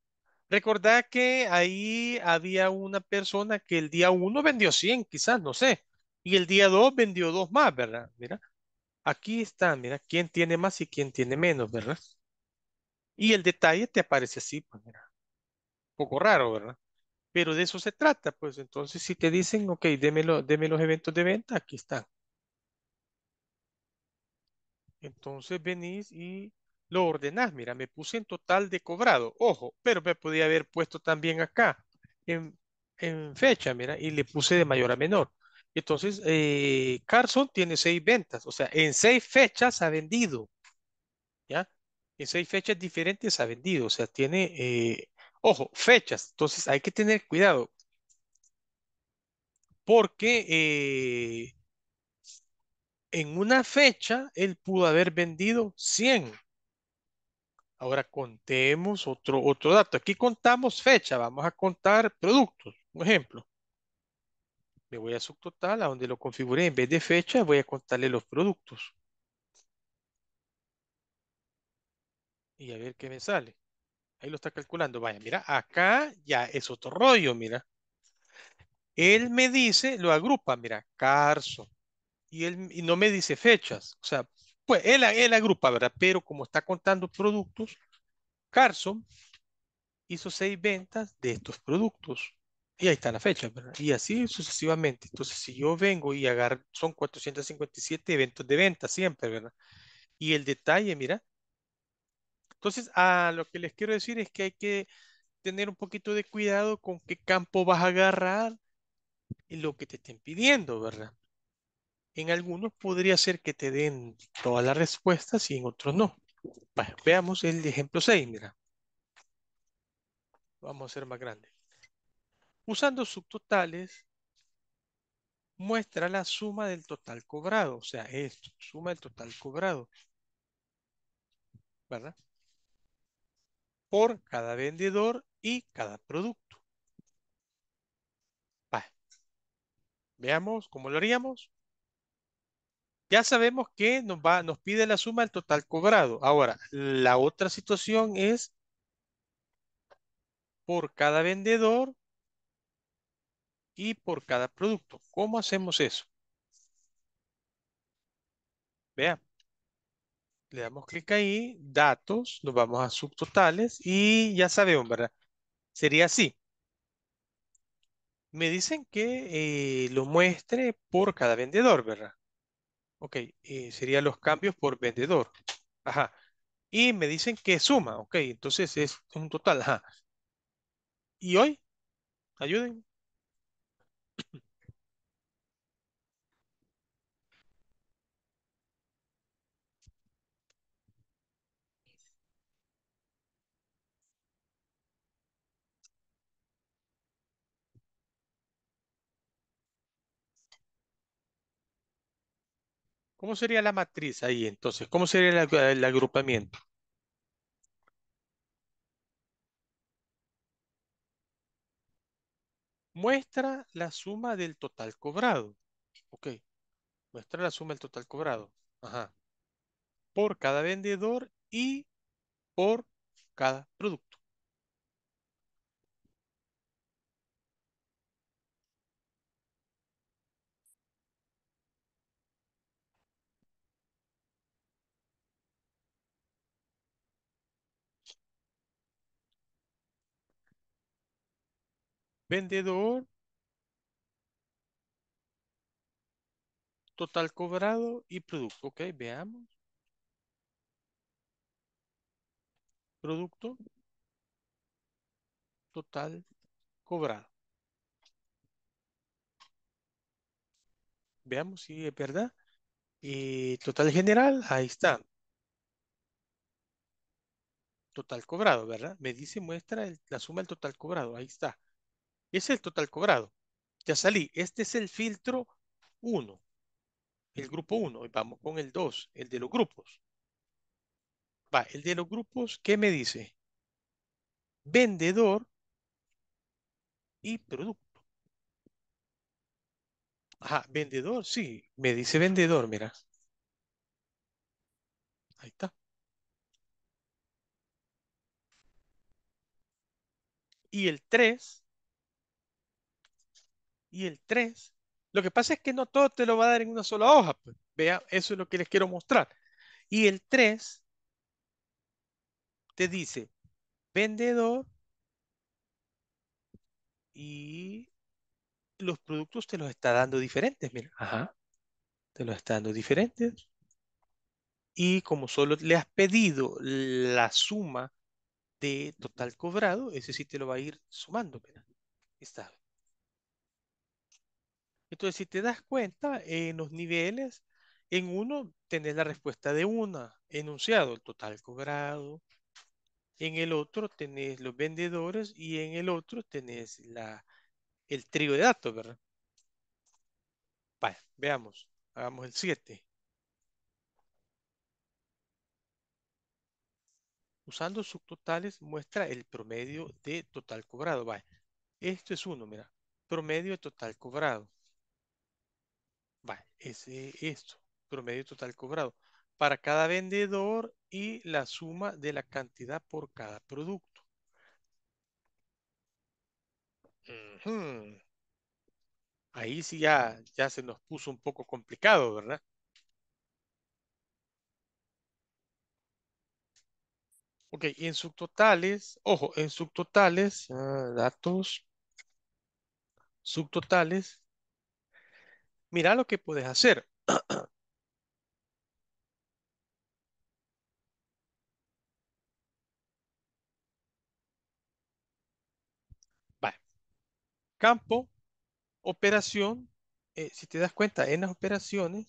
Recordá que ahí había una persona que el día 1 vendió 100, quizás, no sé. Y el día 2 vendió dos más, ¿verdad? Mira, aquí está, mira, quién tiene más y quién tiene menos, ¿verdad? Y el detalle te aparece así, pues mira. Un poco raro, ¿verdad? Pero de eso se trata, pues entonces si te dicen, ok, démelo, deme los eventos de venta, aquí están. Entonces venís y lo ordenás. Mira, me puse en total de cobrado, ojo, pero me podía haber puesto también acá en, fecha, mira, y le puse de mayor a menor. Entonces, eh, Carson tiene seis ventas, o sea, en seis fechas ha vendido, ¿ya? En seis fechas diferentes ha vendido, o sea, tiene, eh, ojo, fechas, entonces hay que tener cuidado, porque eh, en una fecha él pudo haber vendido 100, Ahora contemos otro, otro dato. Aquí contamos fecha, vamos a contar productos, un ejemplo. Me voy a subtotal, a donde lo configuré, en vez de fecha voy a contarle los productos. Y a ver qué me sale. Ahí lo está calculando. Vaya, mira, acá ya es otro rollo, mira. Él me dice, lo agrupa, mira, Carso. Y él no me dice fechas. O sea, pues él, agrupa, ¿verdad? Pero como está contando productos, Carson hizo seis ventas de estos productos. Y ahí está la fecha, ¿verdad? Y así sucesivamente. Entonces, si yo vengo y agarro, son 457 eventos de venta siempre, ¿verdad? Y el detalle, mira. Entonces, a lo que les quiero decir es que hay que tener un poquito de cuidado con qué campo vas a agarrar y lo que te estén pidiendo, ¿verdad? En algunos podría ser que te den todas las respuestas y en otros no. veamos el ejemplo 6, mira. Vamos a hacer más grande. Usando subtotales, muestra la suma del total cobrado. O sea, esto, suma del total cobrado. ¿Verdad? Por cada vendedor y cada producto. Veamos cómo lo haríamos. Ya sabemos que nos, pide la suma del total cobrado. Ahora, la otra situación es por cada vendedor y por cada producto. ¿Cómo hacemos eso? Vean. Le damos clic ahí, datos, nos vamos a subtotales y ya sabemos, ¿verdad? Sería así. Me dicen que eh, lo muestre por cada vendedor, ¿verdad? Ok, eh, serían los cambios por vendedor. Ajá. Y me dicen que suma, ok, entonces es un total, ajá. ¿Y hoy? ayúdenme ¿Cómo sería la matriz ahí entonces? ¿Cómo sería el, agrupamiento? Muestra la suma del total cobrado. Ok. Muestra la suma del total cobrado. Ajá. Por cada vendedor y por cada producto. Vendedor, total cobrado y producto. Ok, veamos. Producto, total cobrado. Veamos si es verdad. Y eh, total general, ahí está. Total cobrado, ¿verdad? Me dice muestra la suma del total cobrado. Ahí está es el total cobrado. Ya salí. Este es el filtro 1, el grupo 1. Y vamos con el 2, el de los grupos. Va, el de los grupos, ¿qué me dice? Vendedor y producto. Ajá, vendedor, sí, me dice vendedor, mira. Ahí está. Y el 3 y el 3. Lo que pasa es que no todo te lo va a dar en una sola hoja. Pues. Vea, eso es lo que les quiero mostrar. Y el 3 te dice vendedor y los productos te los está dando diferentes. Mira, ajá, te los está dando diferentes. Y como solo le has pedido la suma de total cobrado, ese sí te lo va a ir sumando. está entonces, si te das cuenta, en los niveles, en uno tenés la respuesta de una, enunciado, el total cobrado. En el otro tenés los vendedores y en el otro tenés el trío de datos, ¿verdad? Vale, veamos. Hagamos el 7. Usando subtotales muestra el promedio de total cobrado. Vale. Esto es uno, mira. Promedio de total cobrado ese esto, promedio total cobrado, para cada vendedor y la suma de la cantidad por cada producto. Ahí sí ya, ya se nos puso un poco complicado, ¿verdad? Ok, y en subtotales, ojo, en subtotales, ah, datos, subtotales, Mira lo que puedes hacer. vale. Campo, operación. Eh, si te das cuenta, en las operaciones,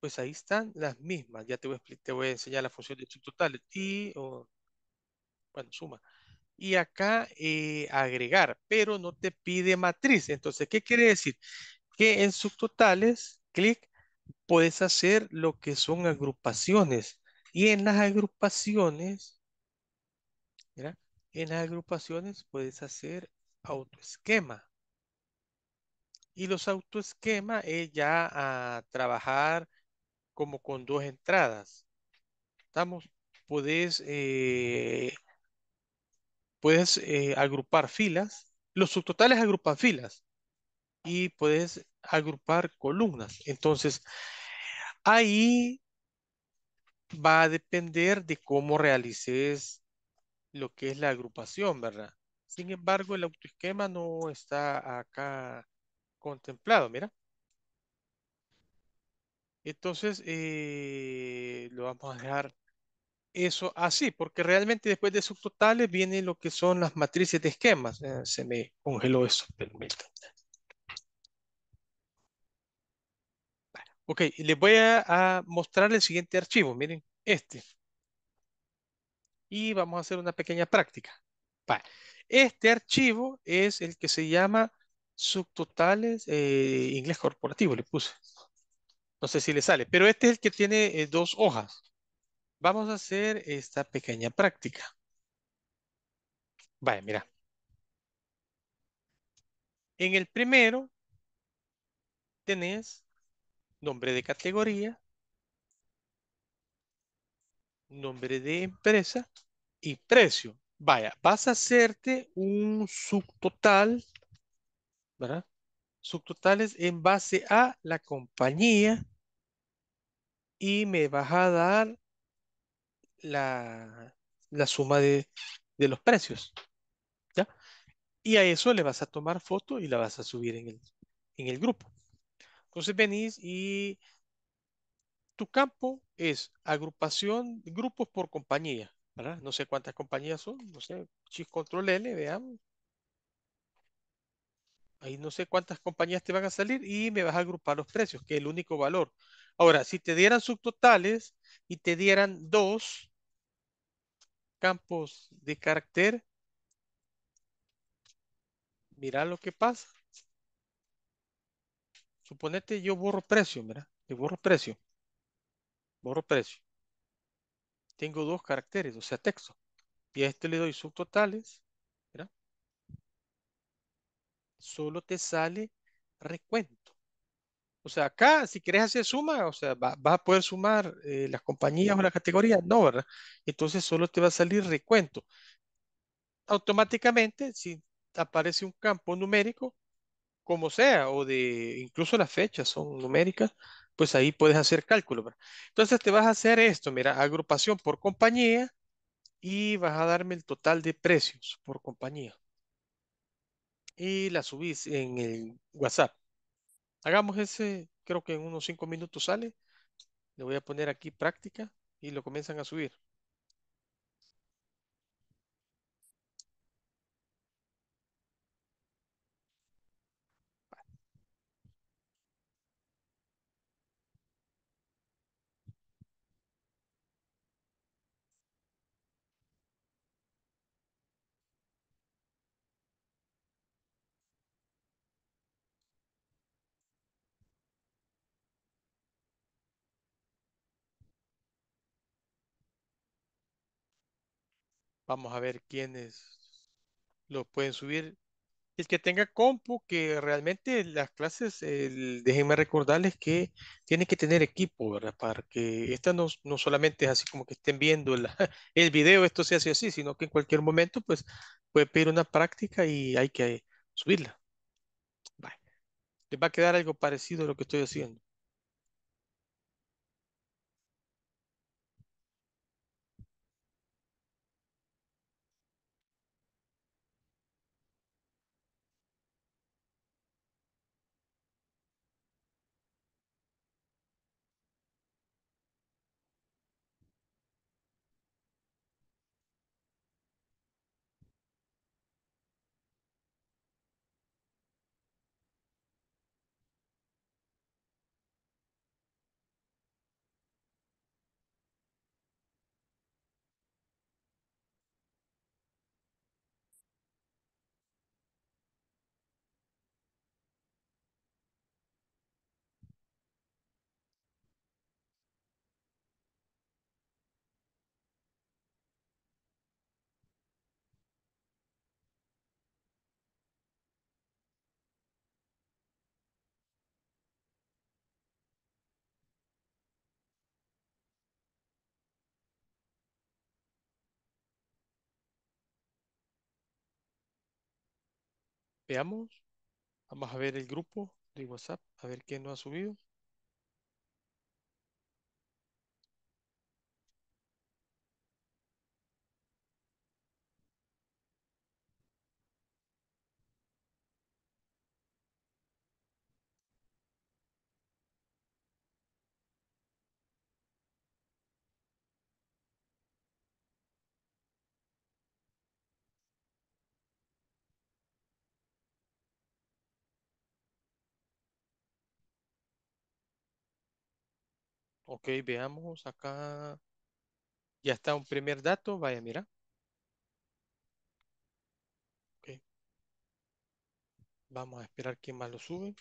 pues ahí están las mismas. Ya te voy a, te voy a enseñar la función de total. Y, o, bueno, suma. Y acá eh, agregar, pero no te pide matriz. Entonces, ¿qué quiere decir? que en subtotales, clic, puedes hacer lo que son agrupaciones. Y en las agrupaciones, en las agrupaciones puedes hacer autoesquema. Y los autoesquema es ya a trabajar como con dos entradas. ¿Estamos? Puedes, eh, puedes eh, agrupar filas. Los subtotales agrupan filas y puedes agrupar columnas. Entonces, ahí va a depender de cómo realices lo que es la agrupación, ¿verdad? Sin embargo, el autoesquema no está acá contemplado, mira. Entonces, eh, lo vamos a dejar eso así, porque realmente después de subtotales viene lo que son las matrices de esquemas. Eh, se me congeló eso, permítanme. Ok, les voy a, mostrar el siguiente archivo, miren, este. Y vamos a hacer una pequeña práctica. Este archivo es el que se llama subtotales eh, inglés corporativo, le puse. No sé si le sale, pero este es el que tiene eh, dos hojas. Vamos a hacer esta pequeña práctica. Vaya, mira. En el primero tenés nombre de categoría, nombre de empresa y precio. Vaya, vas a hacerte un subtotal, ¿verdad? Subtotales en base a la compañía y me vas a dar la, suma de, de, los precios. ¿ya? Y a eso le vas a tomar foto y la vas a subir en el grupo. Entonces venís y tu campo es agrupación, grupos por compañía, No sé cuántas compañías son, no sé, Shift Control L, veamos. Ahí no sé cuántas compañías te van a salir y me vas a agrupar los precios, que es el único valor. Ahora, si te dieran subtotales y te dieran dos campos de carácter, mira lo que pasa. Suponete yo borro precio, ¿verdad? yo borro precio. Borro precio. Tengo dos caracteres, o sea, texto. Y a este le doy subtotales. Mira. Solo te sale recuento. O sea, acá, si quieres hacer suma, o sea, vas va a poder sumar eh, las compañías o las categorías. No, ¿verdad? Entonces solo te va a salir recuento. Automáticamente, si aparece un campo numérico, como sea, o de incluso las fechas son numéricas, pues ahí puedes hacer cálculo. Entonces te vas a hacer esto, mira, agrupación por compañía y vas a darme el total de precios por compañía. Y la subís en el WhatsApp. Hagamos ese, creo que en unos cinco minutos sale. Le voy a poner aquí práctica y lo comienzan a subir. Vamos a ver quiénes lo pueden subir. El que tenga compu, que realmente las clases, déjenme recordarles que tienen que tener equipo, ¿verdad? Para que esta no, solamente es así como que estén viendo el video, esto se hace así, sino que en cualquier momento, pues, puede pedir una práctica y hay que subirla. Vale. Les va a quedar algo parecido a lo que estoy haciendo. Veamos. Vamos a ver el grupo de WhatsApp, a ver quién no ha subido. Ok, veamos acá. Ya está un primer dato. Vaya, mira. Ok. Vamos a esperar que más lo sube.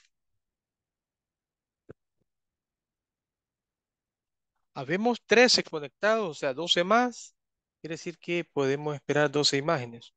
Habemos 13 conectados, o sea, 12 más. Quiere decir que podemos esperar 12 imágenes.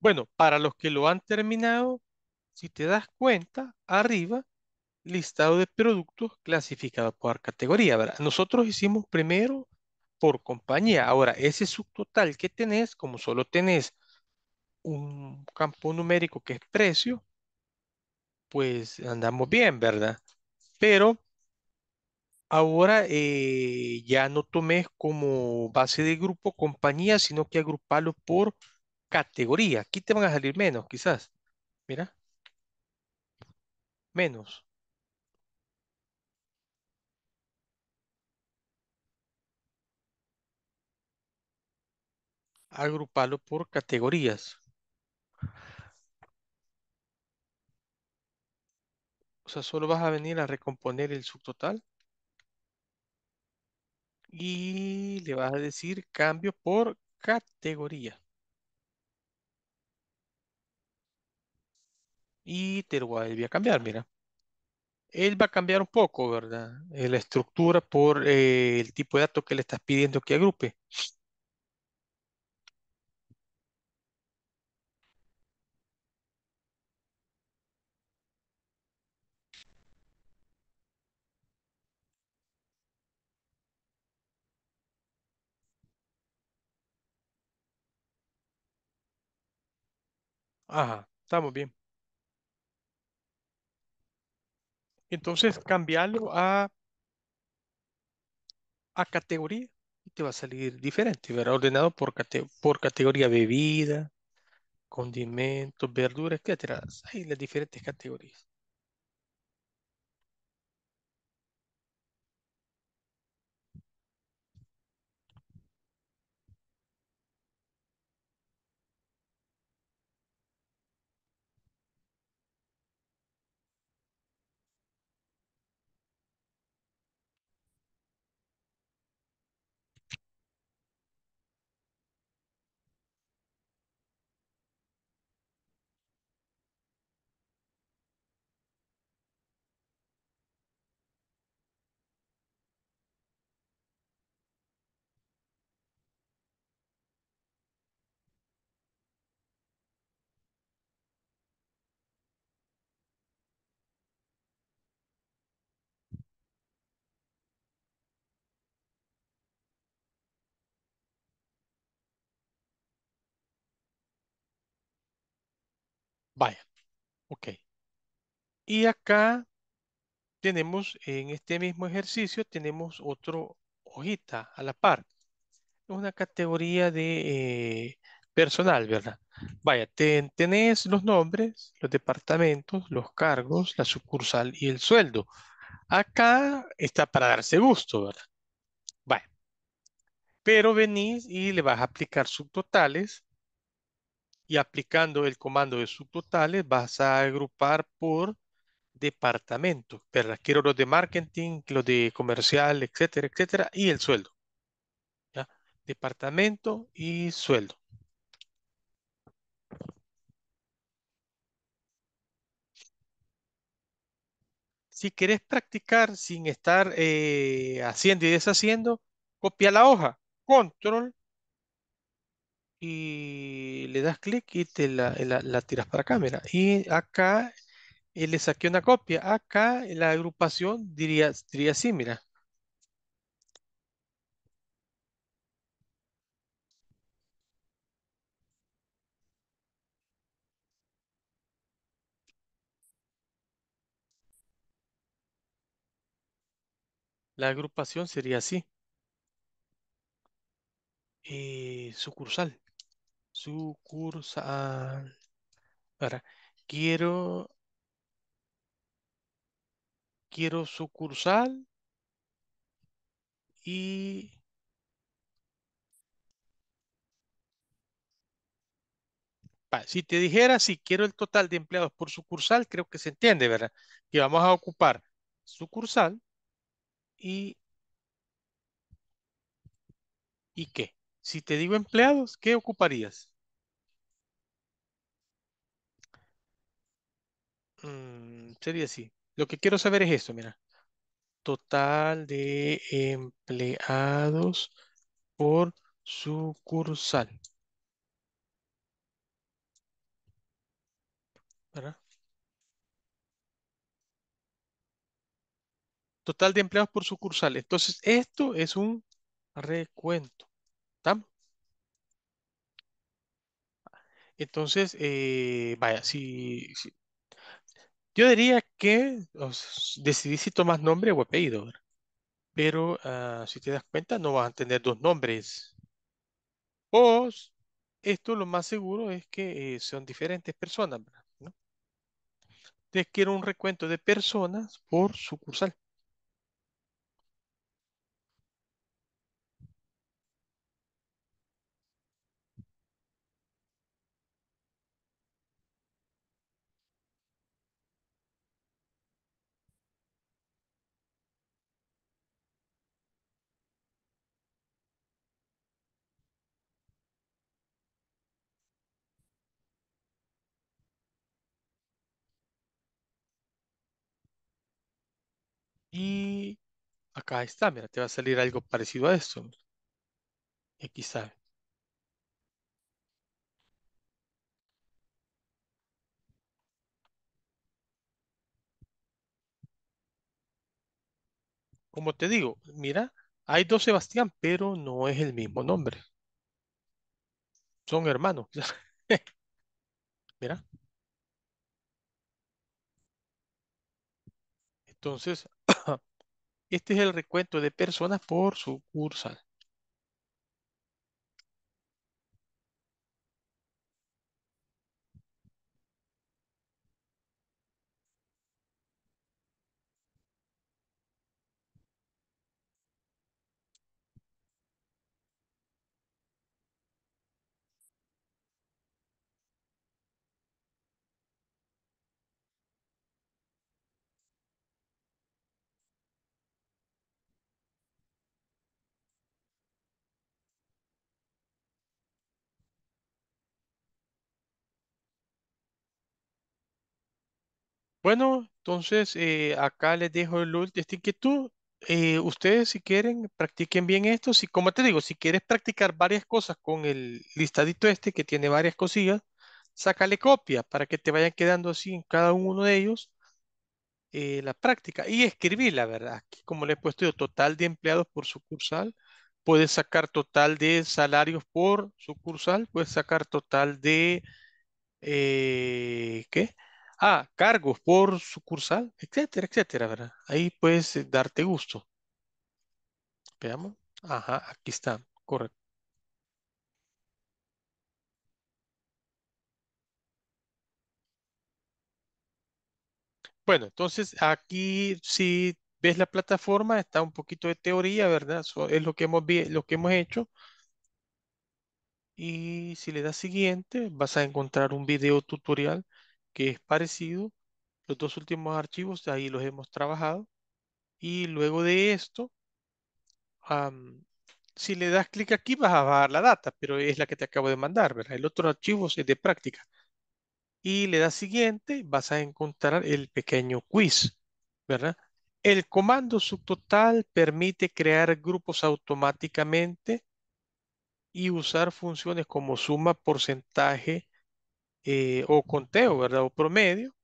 Bueno, para los que lo han terminado, si te das cuenta, arriba, listado de productos clasificados por categoría, ¿verdad? Nosotros hicimos primero por compañía. Ahora, ese subtotal que tenés, como solo tenés un campo numérico que es precio, pues andamos bien, ¿verdad? Pero ahora eh, ya no tomes como base de grupo compañía, sino que agruparlo por categoría. Aquí te van a salir menos, quizás. Mira. Menos. Agruparlo por categorías. O sea, solo vas a venir a recomponer el subtotal. Y le vas a decir cambio por categoría. y te lo voy a cambiar, mira. Él va a cambiar un poco, ¿verdad? Eh, la estructura por eh, el tipo de datos que le estás pidiendo que agrupe. Ajá, estamos bien. Entonces, cambiarlo a, a categoría y te va a salir diferente, verá, Ordenado por, por categoría bebida, condimentos, verduras, etc. Hay las diferentes categorías. Vaya, ok. Y acá tenemos, en este mismo ejercicio, tenemos otro hojita a la par. Una categoría de eh, personal, ¿verdad? Vaya, tenés los nombres, los departamentos, los cargos, la sucursal y el sueldo. Acá está para darse gusto, ¿verdad? Vaya. Pero venís y le vas a aplicar subtotales y aplicando el comando de subtotales vas a agrupar por departamento. Pero quiero los de marketing, los de comercial, etcétera, etcétera, y el sueldo. Departamento y sueldo. Si querés practicar sin estar eh, haciendo y deshaciendo, copia la hoja. Control y le das clic y te la, eh, la, tiras para cámara Y acá eh, le saqué una copia. Acá eh, la agrupación diría, diría así, mira. La agrupación sería así. y sucursal. Sucursal. quiero... Quiero sucursal y... si te dijera si quiero el total de empleados por sucursal, creo que se entiende, ¿verdad? Que vamos a ocupar sucursal y... ¿Y qué? Si te digo empleados, ¿qué ocuparías? Mm, sería así. Lo que quiero saber es esto, mira. Total de empleados por sucursal. ¿Verdad? Total de empleados por sucursal. Entonces, esto es un recuento. Entonces, eh, vaya, si, yo diría que decidís si tomas nombre o apellido, pero ah, si te das cuenta no vas a tener dos nombres. O esto lo más seguro es que eh, son diferentes personas, Te quiero un recuento de personas por sucursal. Y acá está, mira, te va a salir algo parecido a esto. Y aquí está. Como te digo, mira, hay dos Sebastián, pero no es el mismo nombre. Son hermanos. mira. Entonces, este es el recuento de personas por sucursal. Bueno, entonces eh, acá les dejo el último. que tú, eh, ustedes si quieren, practiquen bien esto. Si, como te digo, si quieres practicar varias cosas con el listadito este que tiene varias cosillas, sácale copia para que te vayan quedando así en cada uno de ellos eh, la práctica. Y escribir la verdad. como le he puesto yo, total de empleados por sucursal. Puedes sacar total de salarios por sucursal. Puedes sacar total de... Eh, ¿Qué? Ah, cargos por sucursal, etcétera, etcétera, ¿verdad? Ahí puedes eh, darte gusto. Veamos. Ajá, aquí está, correcto. Bueno, entonces aquí si ves la plataforma, está un poquito de teoría, ¿verdad? es lo que, hemos, lo que hemos hecho. Y si le das siguiente, vas a encontrar un video tutorial que es parecido. Los dos últimos archivos, ahí los hemos trabajado. Y luego de esto, si le das clic aquí vas a bajar la data, pero es la que te acabo de mandar, ¿verdad? El otro archivo es de práctica. Y le das siguiente, vas a encontrar el pequeño quiz, ¿verdad? El comando subtotal permite crear grupos automáticamente y usar funciones como suma, porcentaje, eh, o conteo, ¿verdad? O promedio,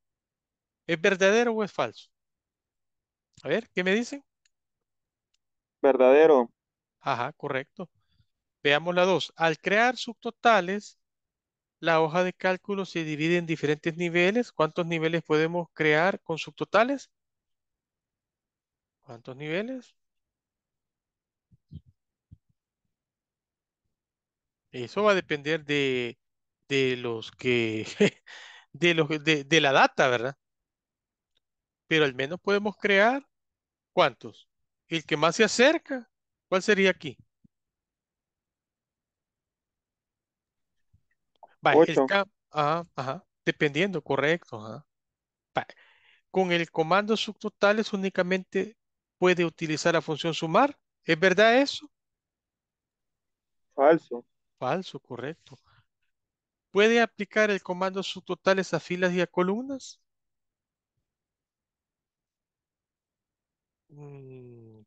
¿es verdadero o es falso? A ver, ¿qué me dicen? Verdadero. Ajá, correcto. Veamos la dos Al crear subtotales, la hoja de cálculo se divide en diferentes niveles. ¿Cuántos niveles podemos crear con subtotales? ¿Cuántos niveles? Eso va a depender de de los que, de, los, de, la data, ¿verdad? Pero al menos podemos crear, ¿cuántos? El que más se acerca, ¿cuál sería aquí? el ah, dependiendo, correcto. Con el comando subtotales únicamente puede utilizar la función sumar. ¿Es verdad eso? Falso. Falso, correcto. ¿Puede aplicar el comando subtotales a filas y a columnas? Mm,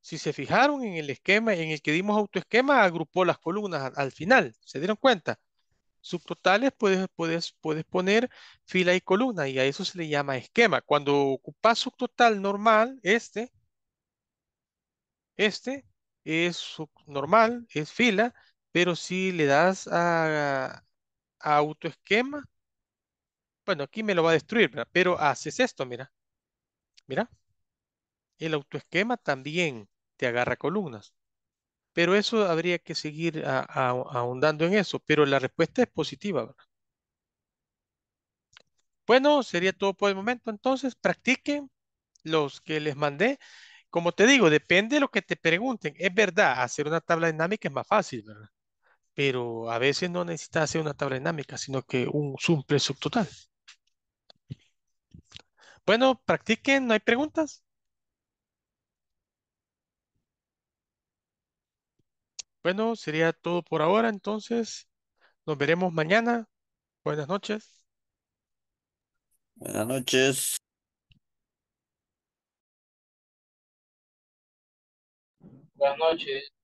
si se fijaron en el esquema en el que dimos autoesquema, agrupó las columnas al, final. ¿Se dieron cuenta? subtotales puedes, puedes, puedes, poner fila y columna y a eso se le llama esquema. Cuando ocupas subtotal normal, este, este es normal, es fila, pero si le das a, autoesquema. Bueno, aquí me lo va a destruir, pero haces esto, mira. Mira. El autoesquema también te agarra columnas. Pero eso habría que seguir ahondando en eso. Pero la respuesta es positiva, Bueno, sería todo por el momento. Entonces, practiquen los que les mandé. Como te digo, depende de lo que te pregunten. Es verdad, hacer una tabla dinámica es más fácil, ¿verdad? pero a veces no necesita hacer una tabla dinámica, sino que un simple subtotal. Bueno, practiquen, ¿no hay preguntas? Bueno, sería todo por ahora, entonces nos veremos mañana. Buenas noches. Buenas noches. Buenas noches.